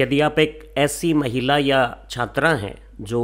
यदि आप एक ऐसी महिला या छात्रा हैं जो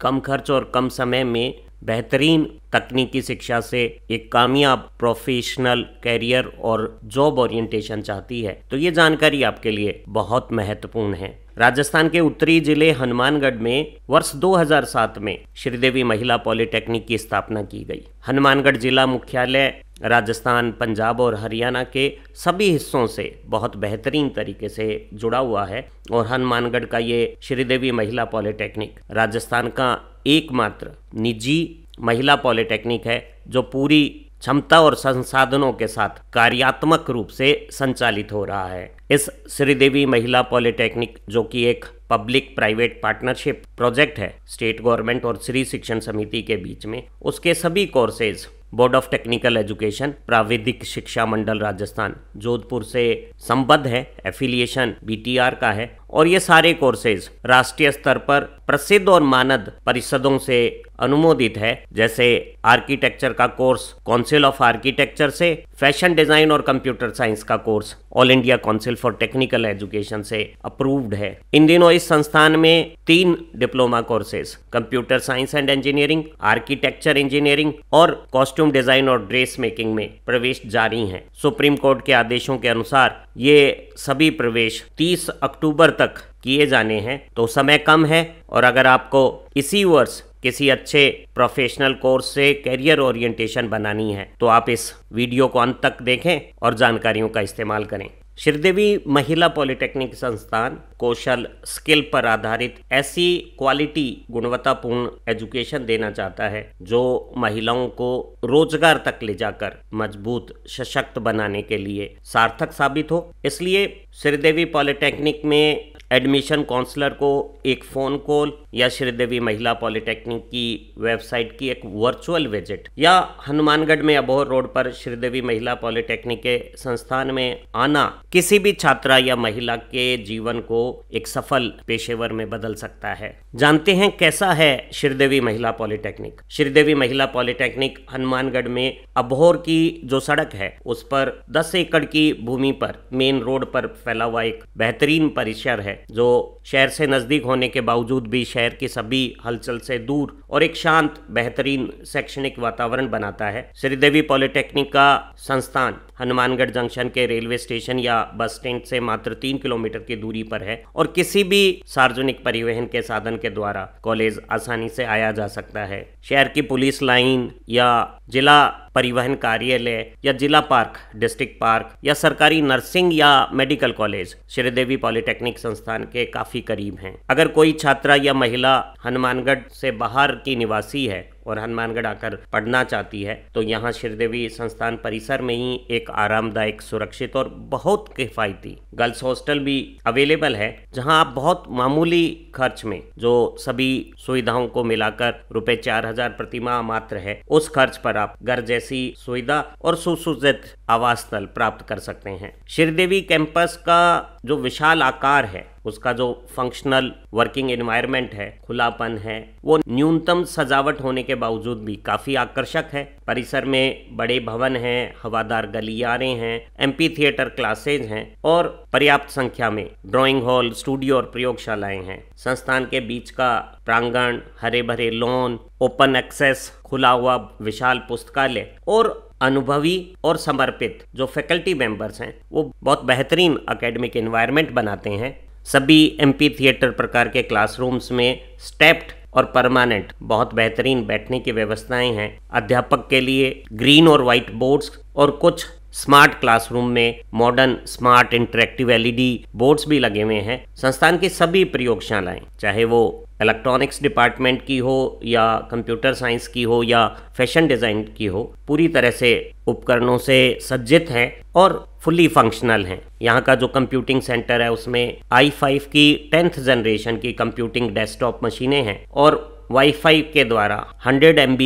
कम खर्च और कम समय में बेहतरीन तकनीकी शिक्षा से एक कामयाब प्रोफेशनल कैरियर और जॉब ओरिएंटेशन चाहती है तो ये जानकारी आपके लिए बहुत महत्वपूर्ण है राजस्थान के उत्तरी जिले हनुमानगढ़ में वर्ष 2007 में श्रीदेवी महिला पॉलिटेक्निक की स्थापना की गई हनुमानगढ़ जिला मुख्यालय राजस्थान पंजाब और हरियाणा के सभी हिस्सों से बहुत बेहतरीन तरीके से जुड़ा हुआ है और हनुमानगढ़ का ये श्रीदेवी महिला पॉलिटेक्निक राजस्थान का एकमात्र निजी महिला पॉलिटेक्निक है जो पूरी क्षमता और संसाधनों के साथ कार्यात्मक रूप से संचालित हो रहा है इस श्रीदेवी महिला पॉलिटेक्निक जो कि एक पब्लिक प्राइवेट पार्टनरशिप प्रोजेक्ट है स्टेट गवर्नमेंट और श्री शिक्षण समिति के बीच में उसके सभी courses board of technical education प्राविधिक शिक्षा मंडल राजस्थान जोधपुर से संबद्ध है एफिलिएशन बीटीआर का है और ये सारे कोर्सेज राष्ट्रीय स्तर पर प्रसिद्ध और मानद परिषदों से अनुमोदित है जैसे आर्किटेक्चर का कोर्स काउंसिल ऑफ आर्किटेक्चर से फैशन डिजाइन और कंप्यूटर साइंस का course all India council for technical education से अप्रूव्ड है इन दिनों इस संस्थान में तीन diploma courses computer science and engineering architecture engineering और कॉस्ट्यूम डिजाइन और ड्रेस मेकिंग में प्रवेश जारी है सुप्रीम कोर्ट के आदेशों के अनुसार ये सभी प्रवेश तीस अक्टूबर तक किए जाने हैं तो समय कम है और अगर आपको इसी वर्ष किसी अच्छे प्रोफेशनल कोर्स से करियर ओरिएंटेशन बनानी है तो आप इस वीडियो को अंत तक देखें और जानकारियों का इस्तेमाल करें श्रीदेवी महिला पॉलिटेक्निक संस्थान कौशल स्किल पर आधारित ऐसी क्वालिटी गुणवत्तापूर्ण एजुकेशन देना चाहता है जो महिलाओं को रोजगार तक ले जाकर मजबूत सशक्त बनाने के लिए सार्थक साबित हो इसलिए श्रीदेवी पॉलिटेक्निक में एडमिशन काउंसलर को एक फ़ोन कॉल या श्रीदेवी महिला पॉलिटेक्निक की वेबसाइट की एक वर्चुअल विजिट या हनुमानगढ़ में अबोहर रोड पर श्रीदेवी महिला पॉलिटेक्निक के संस्थान में आना किसी भी छात्रा या महिला के जीवन को एक सफल पेशेवर में बदल सकता है जानते हैं कैसा है श्रीदेवी महिला पॉलिटेक्निक श्रीदेवी महिला पॉलिटेक्निक हनुमानगढ़ में अबोहर की जो सड़क है उस पर दस एकड़ की भूमि पर मेन रोड पर फैला हुआ एक बेहतरीन परिसर है जो शहर से नजदीक होने के बावजूद भी शहर शहर के सभी हलचल से दूर और एक शांत बेहतरीन शैक्षणिक वातावरण बनाता है श्रीदेवी पॉलिटेक्निक का संस्थान हनुमानगढ़ जंक्शन के रेलवे स्टेशन या बस स्टैंड से मात्र तीन किलोमीटर की दूरी पर है और किसी भी सार्वजनिक परिवहन के साधन के द्वारा कॉलेज आसानी से आया जा सकता है शहर की पुलिस लाइन या जिला परिवहन कार्यालय या जिला पार्क डिस्ट्रिक्ट पार्क या सरकारी नर्सिंग या मेडिकल कॉलेज श्रीदेवी पॉलिटेक्निक संस्थान के काफी करीब हैं अगर कोई छात्रा या महिला हनुमानगढ़ से बाहर की निवासी है और हनुमानगढ़ आकर पढ़ना चाहती है तो यहाँ श्रीदेवी संस्थान परिसर में ही एक आरामदायक सुरक्षित और बहुत किफायती गर्ल्स हॉस्टल भी अवेलेबल है जहाँ आप बहुत मामूली खर्च में जो सभी सुविधाओं को मिलाकर रुपए चार हजार प्रति माह मात्र है उस खर्च पर आप घर जैसी सुविधा और सुसुजित आवास स्थल प्राप्त कर सकते हैं श्रीदेवी कैंपस का जो विशाल आकार है उसका जो फंक्शनल वर्किंग एनवायरनमेंट है खुलापन है वो न्यूनतम सजावट होने के बावजूद भी काफ़ी आकर्षक है परिसर में बड़े भवन हैं हवादार गलियारे हैं एम्पी थिएटर क्लासेज हैं और पर्याप्त संख्या में ड्राइंग हॉल स्टूडियो और प्रयोगशालाएं हैं संस्थान के बीच का प्रांगण हरे भरे लॉन ओपन एक्सेस खुला हुआ विशाल पुस्तकालय और अनुभवी और समर्पित जो फैकल्टी मेंबर्स हैं वो बहुत बेहतरीन एकेडमिक एनवायरनमेंट बनाते हैं सभी एम्पी थिएटर प्रकार के क्लासरूम्स में स्टेप्ड और परमानेंट बहुत बेहतरीन बैठने की व्यवस्थाएं हैं अध्यापक के लिए ग्रीन और व्हाइट बोर्ड्स और कुछ स्मार्ट क्लासरूम में modern smart interactive LED boards भी लगे हुए हैं संस्थान की सभी प्रयोगशालाएं चाहे वो इलेक्ट्रॉनिक्स डिपार्टमेंट की हो या कंप्यूटर साइंस की हो या फैशन डिज़ाइन की हो पूरी तरह से उपकरणों से सज्जित हैं और फुल्ली फंक्शनल हैं यहाँ का जो कंप्यूटिंग सेंटर है उसमें आई फाइव की टेंथ जनरेशन की कंप्यूटिंग डेस्कटॉप मशीनें हैं और वाईफाई के द्वारा 100 एम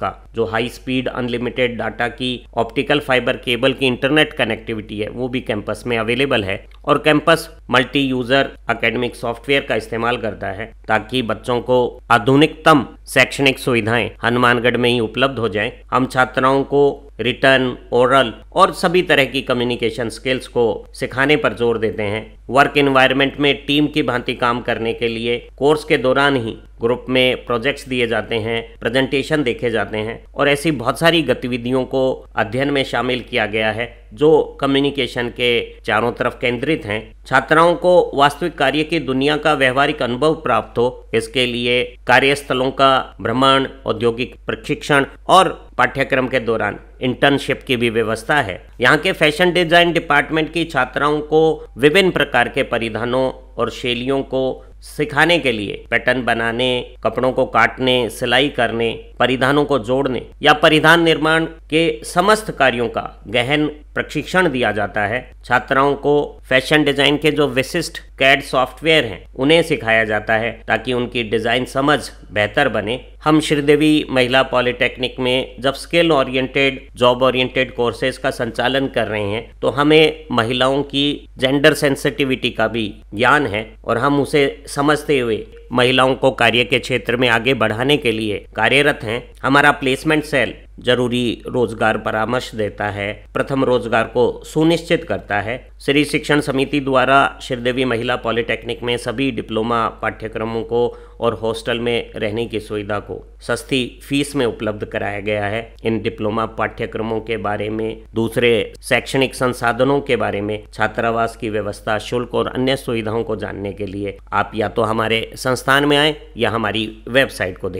का जो हाई स्पीड अनलिमिटेड डाटा की ऑप्टिकल फाइबर केबल की इंटरनेट कनेक्टिविटी है वो भी कैंपस में अवेलेबल है और campus multi user academic software का इस्तेमाल करता है ताकि बच्चों को आधुनिकतम शैक्षणिक सुविधाएं हनुमानगढ़ में ही उपलब्ध हो जाएं। हम छात्राओं को रिटर्न ओरल और सभी तरह की कम्युनिकेशन स्किल्स को सिखाने पर जोर देते हैं वर्क इन्वायरमेंट में टीम की भांति काम करने के लिए कोर्स के दौरान ही ग्रुप में प्रोजेक्ट्स दिए जाते हैं प्रेजेंटेशन देखे जाते हैं और ऐसी बहुत सारी गतिविधियों को अध्ययन में शामिल किया गया है जो कम्युनिकेशन के चारों तरफ केंद्रित हैं छात्राओं को वास्तविक कार्य की दुनिया का व्यवहारिक अनुभव प्राप्त हो इसके लिए कार्यस्थलों का भ्रमण औद्योगिक प्रशिक्षण और पाठ्यक्रम के दौरान इंटर्नशिप की भी व्यवस्था है यहाँ के फैशन डिजाइन डिपार्टमेंट की छात्राओं को विभिन्न प्रकार के परिधानों और शैलियों को सिखाने के लिए पैटर्न बनाने कपड़ों को काटने सिलाई करने परिधानों को जोड़ने या परिधान निर्माण के समस्त कार्यों का गहन प्रशिक्षण दिया जाता है छात्राओं को फैशन डिजाइन के जो विशिष्ट कैड सॉफ्टवेयर हैं उन्हें सिखाया जाता है ताकि उनकी डिजाइन समझ बेहतर बने हम श्रीदेवी महिला पॉलिटेक्निक में जब skill oriented job oriented courses का संचालन कर रहे हैं तो हमें महिलाओं की जेंडर सेंसिटिविटी का भी ज्ञान है और हम उसे समझते हुए महिलाओं को कार्य के क्षेत्र में आगे बढ़ाने के लिए कार्यरत हैं हमारा प्लेसमेंट सेल जरूरी रोजगार परामर्श देता है प्रथम रोजगार को सुनिश्चित करता है श्री शिक्षण समिति द्वारा श्रीदेवी महिला पॉलिटेक्निक में सभी डिप्लोमा पाठ्यक्रमों को और हॉस्टल में रहने की सुविधा को सस्ती फीस में उपलब्ध कराया गया है इन डिप्लोमा पाठ्यक्रमों के बारे में दूसरे शैक्षणिक संसाधनों के बारे में छात्रावास की व्यवस्था शुल्क और अन्य सुविधाओं को जानने के लिए आप या तो हमारे संस्थान में आए या हमारी वेबसाइट को देखें